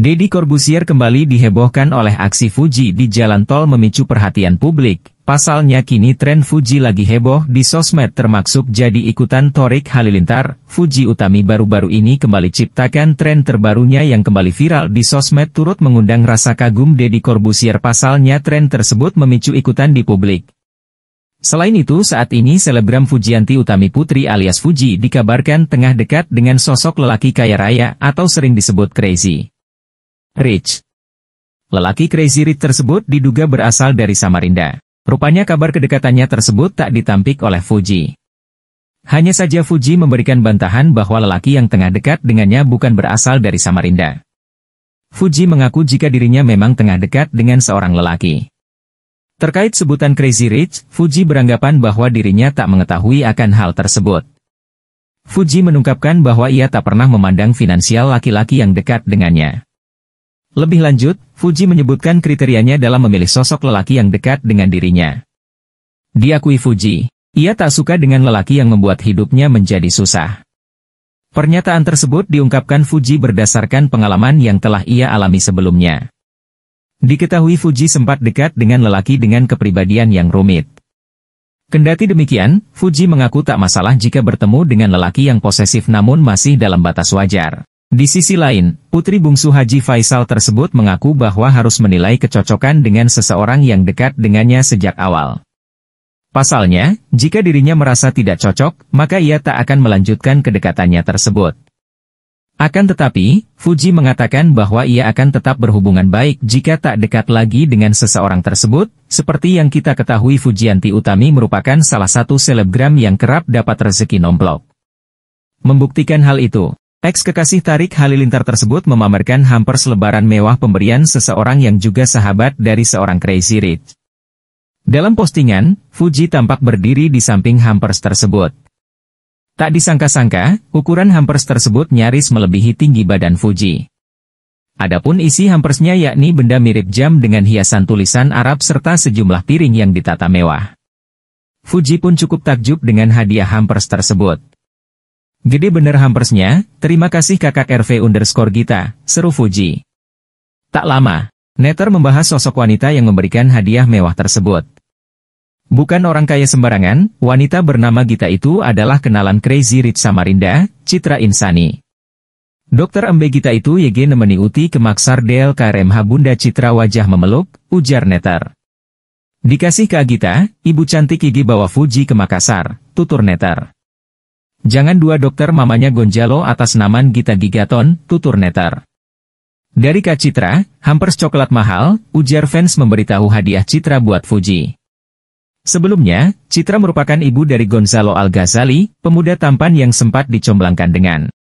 Deddy Corbusier kembali dihebohkan oleh aksi Fuji di jalan tol memicu perhatian publik. Pasalnya kini tren Fuji lagi heboh di sosmed termasuk jadi ikutan Torik Halilintar. Fuji Utami baru-baru ini kembali ciptakan tren terbarunya yang kembali viral di sosmed turut mengundang rasa kagum Deddy Corbusier pasalnya tren tersebut memicu ikutan di publik. Selain itu saat ini selebgram Fujianti Utami Putri alias Fuji dikabarkan tengah dekat dengan sosok lelaki kaya raya atau sering disebut crazy. Rich. Lelaki Crazy Rich tersebut diduga berasal dari Samarinda. Rupanya kabar kedekatannya tersebut tak ditampik oleh Fuji. Hanya saja Fuji memberikan bantahan bahwa lelaki yang tengah dekat dengannya bukan berasal dari Samarinda. Fuji mengaku jika dirinya memang tengah dekat dengan seorang lelaki. Terkait sebutan Crazy Rich, Fuji beranggapan bahwa dirinya tak mengetahui akan hal tersebut. Fuji menungkapkan bahwa ia tak pernah memandang finansial laki-laki yang dekat dengannya. Lebih lanjut, Fuji menyebutkan kriterianya dalam memilih sosok lelaki yang dekat dengan dirinya. Diakui Fuji, ia tak suka dengan lelaki yang membuat hidupnya menjadi susah. Pernyataan tersebut diungkapkan Fuji berdasarkan pengalaman yang telah ia alami sebelumnya. Diketahui Fuji sempat dekat dengan lelaki dengan kepribadian yang rumit. Kendati demikian, Fuji mengaku tak masalah jika bertemu dengan lelaki yang posesif namun masih dalam batas wajar. Di sisi lain, putri bungsu Haji Faisal tersebut mengaku bahwa harus menilai kecocokan dengan seseorang yang dekat dengannya sejak awal. Pasalnya, jika dirinya merasa tidak cocok, maka ia tak akan melanjutkan kedekatannya tersebut. Akan tetapi, Fuji mengatakan bahwa ia akan tetap berhubungan baik jika tak dekat lagi dengan seseorang tersebut, seperti yang kita ketahui Fujianti Utami merupakan salah satu selebgram yang kerap dapat rezeki nomplok. Membuktikan hal itu, Eks kekasih Tarik Halilintar tersebut memamerkan hampers lebaran mewah pemberian seseorang yang juga sahabat dari seorang Crazy Rich. Dalam postingan, Fuji tampak berdiri di samping hampers tersebut. Tak disangka-sangka, ukuran hampers tersebut nyaris melebihi tinggi badan Fuji. Adapun isi hampersnya yakni benda mirip jam dengan hiasan tulisan Arab serta sejumlah piring yang ditata mewah. Fuji pun cukup takjub dengan hadiah hampers tersebut. Gede bener hampersnya, terima kasih kakak RV underscore Gita, seru Fuji. Tak lama, Netter membahas sosok wanita yang memberikan hadiah mewah tersebut. Bukan orang kaya sembarangan, wanita bernama Gita itu adalah kenalan Crazy Rich Samarinda, Citra Insani. Dokter Embe Gita itu YG nemeni Uti ke Maksar DLKRMH Bunda Citra wajah memeluk, ujar Netter. Dikasih ke Gita, ibu cantik Gigi bawa Fuji ke Makassar, tutur Netter. Jangan dua dokter mamanya Gonjalo atas naman Gita Gigaton, tutur netar. Dari Kak Citra, hampers coklat mahal, ujar fans memberitahu hadiah Citra buat Fuji. Sebelumnya, Citra merupakan ibu dari Gonzalo Al-Ghazali, pemuda tampan yang sempat dicomblangkan dengan